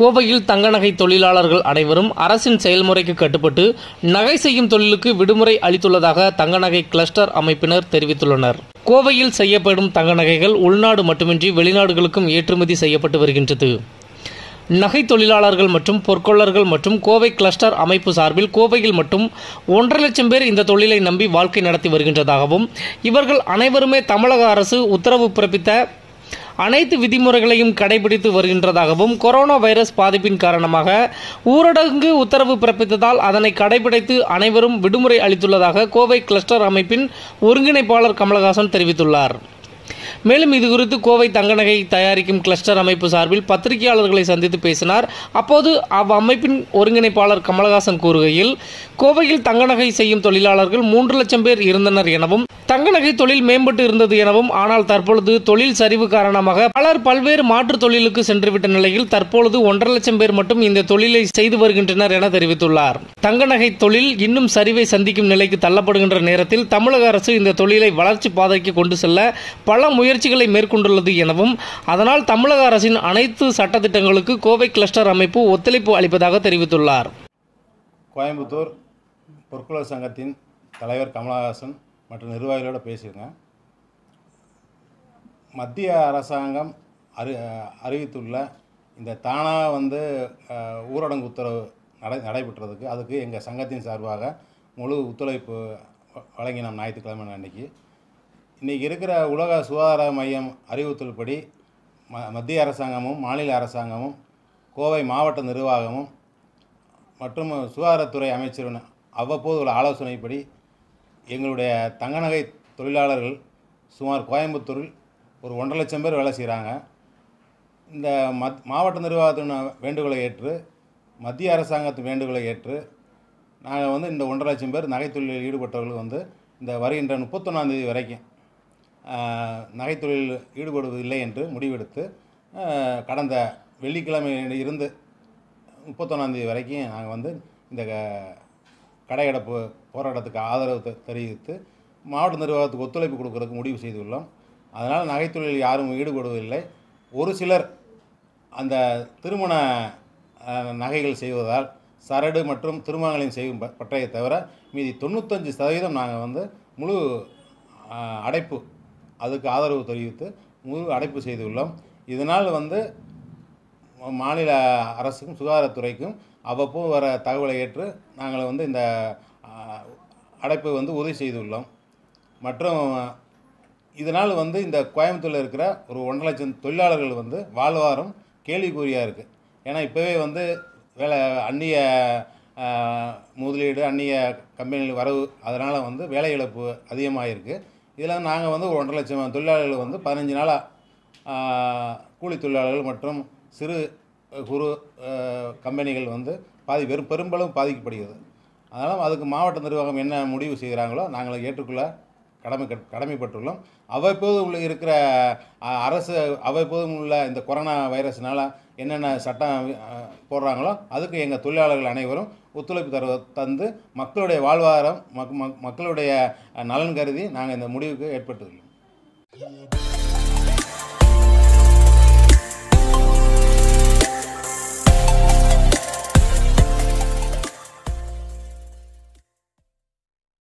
கோவையில் தங்க நகை தொழிலாளர்கள் அனைவரும் அரசின் செயல்முறைக்கு கட்டுப்பட்டு நகை செய்யும் தொழிலுக்கு விடுமுறை அளித்துள்ளதாக தங்க நகை கிளஸ்டர் அமைப்பினர் தெரிவித்துள்ளனர் கோவையில் செய்யப்படும் தங்க நகைகள் உள்நாடு மட்டுமின்றி வெளிநாடுகளுக்கும் ஏற்றுமதி செய்யப்பட்டு வருகின்றது நகை தொழிலாளர்கள் மற்றும் பொற்கொள்ளர்கள் மற்றும் கோவை கிளஸ்டர் அமைப்பு சார்பில் கோவையில் மட்டும் ஒன்றரை லட்சம் பேர் இந்த தொழிலை நம்பி வாழ்க்கை நடத்தி வருகின்றதாகவும் இவர்கள் அனைவருமே தமிழக அரசு உத்தரவு பிறப்பித்த அனைத்து விதிமுறைகளையும் கடைபிடித்து வருகின்றதாகவும் கொரோனா வைரஸ் பாதிப்பின் காரணமாக ஊரடங்கு உத்தரவு பிறப்பித்ததால் அதனை கடைபிடித்து அனைவரும் விடுமுறை அளித்துள்ளதாக கோவை கிளஸ்டர் அமைப்பின் ஒருங்கிணைப்பாளர் கமலஹாசன் தெரிவித்துள்ளார் மேலும் இதுகுறித்து கோவை தங்கநகை தயாரிக்கும் கிளஸ்டர் அமைப்பு சார்பில் பத்திரிகையாளர்களை சந்தித்து பேசினார் அப்போது அவ்வமைப்பின் ஒருங்கிணைப்பாளர் கமலஹாசன் கூறுகையில் கோவையில் தங்கநகை செய்யும் தொழிலாளர்கள் மூன்று லட்சம் பேர் இருந்தனர் எனவும் தங்க நகை தொழில் மேம்பட்டு இருந்தது எனவும் ஆனால் தற்பொழுது தொழில் சரிவு காரணமாக பலர் பல்வேறு மாற்று தொழிலுக்கு சென்றுவிட்ட நிலையில் தற்பொழுது ஒன்றரை லட்சம் பேர் மட்டும் இந்த தொழிலை செய்து வருகின்றனர் என தெரிவித்துள்ளார் தங்க நகை தொழில் இன்னும் சரிவை சந்திக்கும் நிலைக்கு தள்ளப்படுகின்ற நேரத்தில் தமிழக அரசு இந்த தொழிலை வளர்ச்சி பாதைக்கு கொண்டு செல்ல பல முயற்சிகளை மேற்கொண்டுள்ளது எனவும் அதனால் தமிழக அரசின் அனைத்து சட்டத்திட்டங்களுக்கு கோவை கிளஸ்டர் அமைப்பு ஒத்துழைப்பு அளிப்பதாக தெரிவித்துள்ளார் கோயம்புத்தூர் பொற்குழல் சங்கத்தின் தலைவர் கமலஹாசன் மற்ற நிர்வாகிகளோடு பேசிடுங்க மத்திய அரசாங்கம் அறி அறிவித்துள்ள இந்த தானாக வந்து ஊரடங்கு உத்தரவு நடை நடைபெற்றதுக்கு அதுக்கு எங்கள் சங்கத்தின் சார்பாக முழு ஒத்துழைப்பு வழங்கினோம் ஞாயிற்றுக்கிழமை அன்னைக்கு இன்றைக்கி இருக்கிற உலக சுகாதார மையம் அறிவுறுத்தல்படி ம மத்திய அரசாங்கமும் மாநில அரசாங்கமும் கோவை மாவட்ட நிர்வாகமும் மற்றும் சுகாதாரத்துறை அமைச்சரின் அவ்வப்போது உள்ள ஆலோசனைப்படி எங்களுடைய தங்க நகை தொழிலாளர்கள் சுமார் கோயம்புத்தூரில் ஒரு ஒன்றரை லட்சம் பேர் வேலை செய்கிறாங்க இந்த மத் மாவட்ட நிர்வாகத்தின் வேண்டுகோளை ஏற்று மத்திய அரசாங்கத்தின் வேண்டுகோளை ஏற்று நாங்கள் வந்து இந்த ஒன்றரை லட்சம் பேர் நகைத்தொழிலில் ஈடுபட்டவர்கள் வந்து இந்த வருகின்ற முப்பத்தொன்னாந்தேதி வரைக்கும் நகைத்தொழிலில் இல்லை என்று முடிவெடுத்து கடந்த வெள்ளிக்கிழமையிலிருந்து முப்பத்தொன்னாந்தேதி வரைக்கும் நாங்கள் வந்து இந்த கடையடைப்பு போராட்டத்துக்கு ஆதரவு தெரிவித்து மாவட்ட நிர்வாகத்துக்கு ஒத்துழைப்பு கொடுக்கறதுக்கு முடிவு செய்துள்ளோம் அதனால் நகைத்தொழிலில் யாரும் ஈடுபடுவதில்லை ஒரு சிலர் அந்த திருமண நகைகள் செய்வதால் சரடு மற்றும் திருமணங்களையும் செய்யும் பற்றையை தவிர மீதி தொண்ணூத்தஞ்சு சதவீதம் நாங்கள் வந்து முழு அடைப்பு அதுக்கு ஆதரவு தெரிவித்து முழு அடைப்பு செய்துள்ளோம் இதனால் வந்து மாநில அரசுக்கும் சுகாதாரத்துறைக்கும் அவ்வப்போ வர தகவலை ஏற்று நாங்கள் வந்து இந்த அடைப்பை வந்து உதவி செய்துள்ளோம் மற்றும் இதனால் வந்து இந்த கோயம்புத்தூரில் இருக்கிற ஒரு ஒன்றரை லட்சம் தொழிலாளர்கள் வந்து வாழ்வாரம் கேள்விக்குறியாக இருக்குது ஏன்னா இப்போவே வந்து வேலை அந்நிய முதலீடு அந்நிய கம்பெனிகள் வரவு அதனால் வந்து வேலை இழப்பு அதிகமாக இருக்குது இதில் நாங்கள் வந்து ஒரு ஒன்றரை லட்சம் தொழிலாளர்கள் வந்து பதினஞ்சு நாளாக கூலி தொழிலாளர்கள் மற்றும் சிறு குறு கம்பெனிகள் வந்து பாதி பெரும் பெரும்பாலும் பாதிக்கப்படுகிறது அதனால் அதுக்கு மாவட்ட நிர்வாகம் என்ன முடிவு செய்கிறாங்களோ நாங்கள் ஏற்றுக்கொள்ள கடமை கட் கடமைப்பட்டுள்ளோம் அவ்வப்போது உள்ள இருக்கிற அரசு அவ்வப்போதும் உள்ள இந்த கொரோனா வைரஸ்னால் என்னென்ன சட்டம் போடுறாங்களோ அதுக்கு எங்கள் தொழிலாளர்கள் அனைவரும் ஒத்துழைப்பு தர தந்து மக்களுடைய வாழ்வாரம் மக் மக்களுடைய நலன் கருதி நாங்கள் இந்த முடிவுக்கு ஏற்பட்டுள்ளோம்